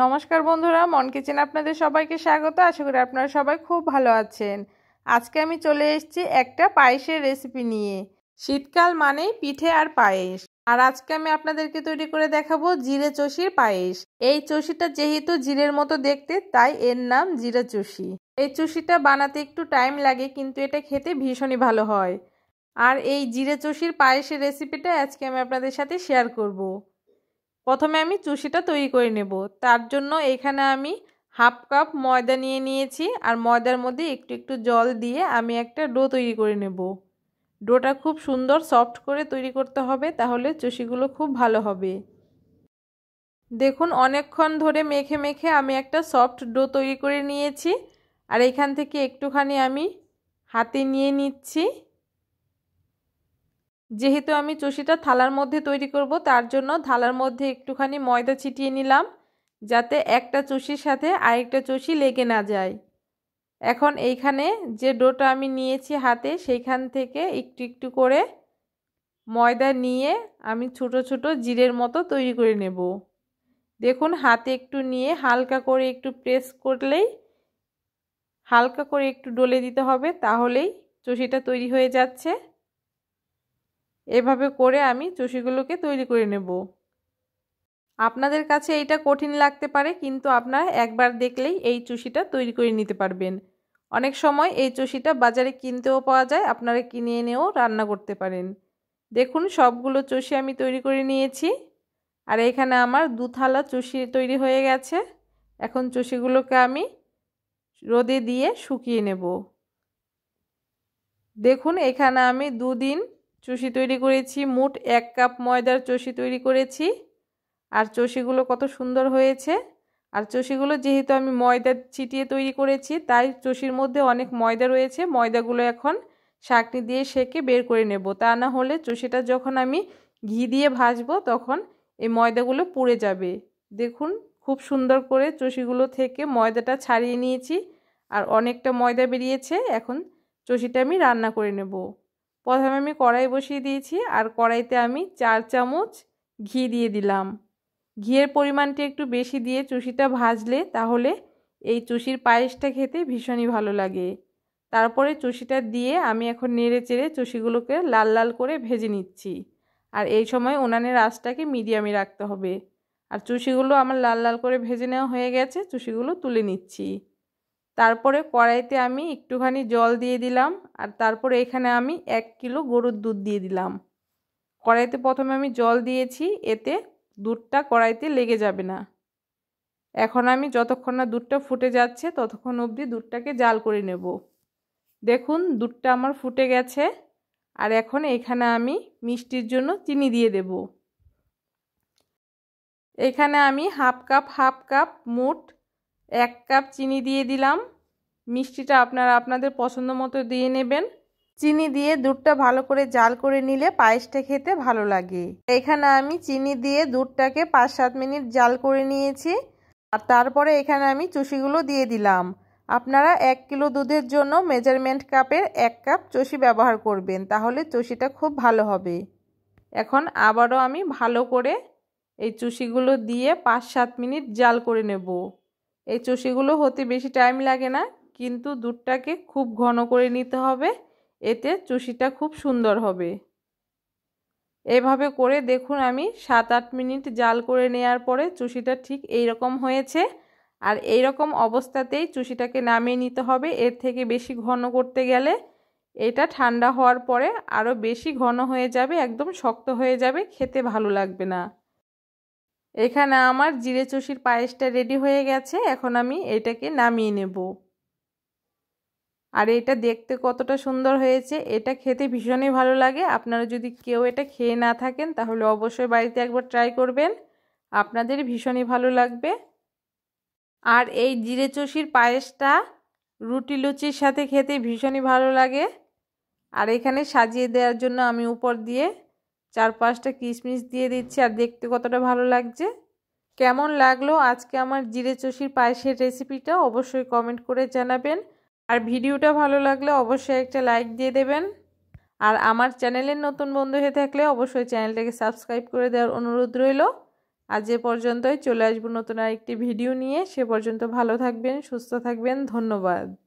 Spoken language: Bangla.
নমস্কার বন্ধুরা মন কিচেন আপনাদের সবাইকে স্বাগত আশা করি আপনারা সবাই খুব ভালো আছেন আজকে আমি চলে এসেছি একটা পায়েসের রেসিপি নিয়ে শীতকাল মানেই পিঠে আর পায়েস আর আজকে আমি আপনাদেরকে তৈরি করে দেখাবো জিরে চষির পায়েস এই চষিটা যেহেতু জিরের মতো দেখতে তাই এর নাম জিরে চষি এই চষিটা বানাতে একটু টাইম লাগে কিন্তু এটা খেতে ভীষণই ভালো হয় আর এই জিরে চষির পায়েসের রেসিপিটা আজকে আমি আপনাদের সাথে শেয়ার করবো প্রথমে আমি চুষিটা তৈরি করে নেব তার জন্য এখানে আমি হাফ কাপ ময়দা নিয়ে নিয়েছি আর ময়দার মধ্যে একটু একটু জল দিয়ে আমি একটা ডো তৈরি করে নেব ডোটা খুব সুন্দর সফট করে তৈরি করতে হবে তাহলে চুষিগুলো খুব ভালো হবে দেখুন অনেকক্ষণ ধরে মেখে মেখে আমি একটা সফট ডো তৈরি করে নিয়েছি আর এখান থেকে একটুখানি আমি হাতে নিয়ে নিচ্ছি যেহেতু আমি চষিটা থালার মধ্যে তৈরি করব তার জন্য থালার মধ্যে একটুখানি ময়দা ছিটিয়ে নিলাম যাতে একটা চষির সাথে আরেকটা চষি লেগে না যায় এখন এইখানে যে ডোটা আমি নিয়েছি হাতে সেইখান থেকে একটু একটু করে ময়দা নিয়ে আমি ছোট ছোট জিরের মতো তৈরি করে নেব দেখুন হাতে একটু নিয়ে হালকা করে একটু প্রেস করলেই হালকা করে একটু ডলে দিতে হবে তাহলেই চষিটা তৈরি হয়ে যাচ্ছে এভাবে করে আমি চষিগুলোকে তৈরি করে নেব আপনাদের কাছে এইটা কঠিন লাগতে পারে কিন্তু আপনারা একবার দেখলেই এই চুষিটা তৈরি করে নিতে পারবেন অনেক সময় এই চষিটা বাজারে কিনতেও পাওয়া যায় আপনারা কিনে এনেও রান্না করতে পারেন দেখুন সবগুলো চষি আমি তৈরি করে নিয়েছি আর এখানে আমার দু থালা চষি তৈরি হয়ে গেছে এখন চষিগুলোকে আমি রোদে দিয়ে শুকিয়ে নেব দেখুন এখানে আমি দুদিন চুষি তৈরি করেছি মোট এক কাপ ময়দার চষি তৈরি করেছি আর চষিগুলো কত সুন্দর হয়েছে আর চষিগুলো যেহেতু আমি ময়দা ছিটিয়ে তৈরি করেছি তাই চষির মধ্যে অনেক ময়দা রয়েছে ময়দাগুলো এখন শাকনি দিয়ে সেকে বের করে নেব তা না হলে চষিটা যখন আমি ঘি দিয়ে ভাজব তখন এই ময়দাগুলো পুড়ে যাবে দেখুন খুব সুন্দর করে চষিগুলো থেকে ময়দাটা ছাড়িয়ে নিয়েছি আর অনেকটা ময়দা বেরিয়েছে এখন চষিটা আমি রান্না করে নেবো প্রথমে আমি কড়াই বসিয়ে দিয়েছি আর কড়াইতে আমি চার চামচ ঘি দিয়ে দিলাম ঘিয়ের পরিমাণটি একটু বেশি দিয়ে চুষিটা ভাজলে তাহলে এই চুষির পায়েসটা খেতে ভীষণই ভালো লাগে তারপরে চুষিটা দিয়ে আমি এখন নেড়ে চেড়ে চুষিগুলোকে লাল লাল করে ভেজে নিচ্ছি আর এই সময় উনানের আঁচটাকে মিডিয়ামে রাখতে হবে আর চুষিগুলো আমার লাল লাল করে ভেজে নেওয়া হয়ে গেছে চুষিগুলো তুলে নিচ্ছি তারপরে কড়াইতে আমি একটুখানি জল দিয়ে দিলাম আর তারপরে এখানে আমি এক কিলো গরুর দুধ দিয়ে দিলাম কড়াইতে প্রথমে আমি জল দিয়েছি এতে দুধটা কড়াইতে লেগে যাবে না এখন আমি যতক্ষণ না দুধটা ফুটে যাচ্ছে ততক্ষণ অবধি দুধটাকে জাল করে নেব দেখুন দুধটা আমার ফুটে গেছে আর এখন এখানে আমি মিষ্টির জন্য চিনি দিয়ে দেব এখানে আমি হাফ কাপ হাফ কাপ মুট এক কাপ চিনি দিয়ে দিলাম মিষ্টিটা আপনারা আপনাদের পছন্দ মতো দিয়ে নেবেন চিনি দিয়ে দুধটা ভালো করে জাল করে নিলে পায়েসটা খেতে ভালো লাগে এখানে আমি চিনি দিয়ে দুধটাকে পাঁচ সাত মিনিট জাল করে নিয়েছি আর তারপরে এখানে আমি চুষিগুলো দিয়ে দিলাম আপনারা এক কিলো দুধের জন্য মেজারমেন্ট কাপের এক কাপ চষি ব্যবহার করবেন তাহলে চষিটা খুব ভালো হবে এখন আবারও আমি ভালো করে এই চুষিগুলো দিয়ে পাঁচ সাত মিনিট জাল করে নেব এই চষিগুলো হতে বেশি টাইম লাগে না কিন্তু দুধটাকে খুব ঘন করে নিতে হবে এতে চুষিটা খুব সুন্দর হবে এভাবে করে দেখুন আমি সাত আট মিনিট জাল করে নেয়ার পরে চুষিটা ঠিক এই রকম হয়েছে আর এই রকম অবস্থাতেই চুষিটাকে নামিয়ে নিতে হবে এর থেকে বেশি ঘন করতে গেলে এটা ঠান্ডা হওয়ার পরে আরও বেশি ঘন হয়ে যাবে একদম শক্ত হয়ে যাবে খেতে ভালো লাগবে না এখানে আমার জিরে চষির পায়েসটা রেডি হয়ে গেছে এখন আমি এটাকে নামিয়ে নেব আর এটা দেখতে কতটা সুন্দর হয়েছে এটা খেতে ভীষণই ভালো লাগে আপনারা যদি কেউ এটা খেয়ে না থাকেন তাহলে অবশ্যই বাড়িতে একবার ট্রাই করবেন আপনাদের ভীষণই ভালো লাগবে আর এই জিরে চষির পায়েসটা রুটি লুচির সাথে খেতে ভীষণই ভালো লাগে আর এখানে সাজিয়ে দেওয়ার জন্য আমি উপর দিয়ে চার পাঁচটা কিশমিশ দিয়ে দিচ্ছি আর দেখতে কতটা ভালো লাগছে কেমন লাগলো আজকে আমার জিরে চষির পায়েসের রেসিপিটা অবশ্যই কমেন্ট করে জানাবেন আর ভিডিওটা ভালো লাগলে অবশ্যই একটা লাইক দিয়ে দেবেন আর আমার চ্যানেলের নতুন বন্ধু হয়ে থাকলে অবশ্যই চ্যানেলটাকে সাবস্ক্রাইব করে দেওয়ার অনুরোধ রইল আর যে পর্যন্তই চলে আসবো নতুন আরেকটি ভিডিও নিয়ে সে পর্যন্ত ভালো থাকবেন সুস্থ থাকবেন ধন্যবাদ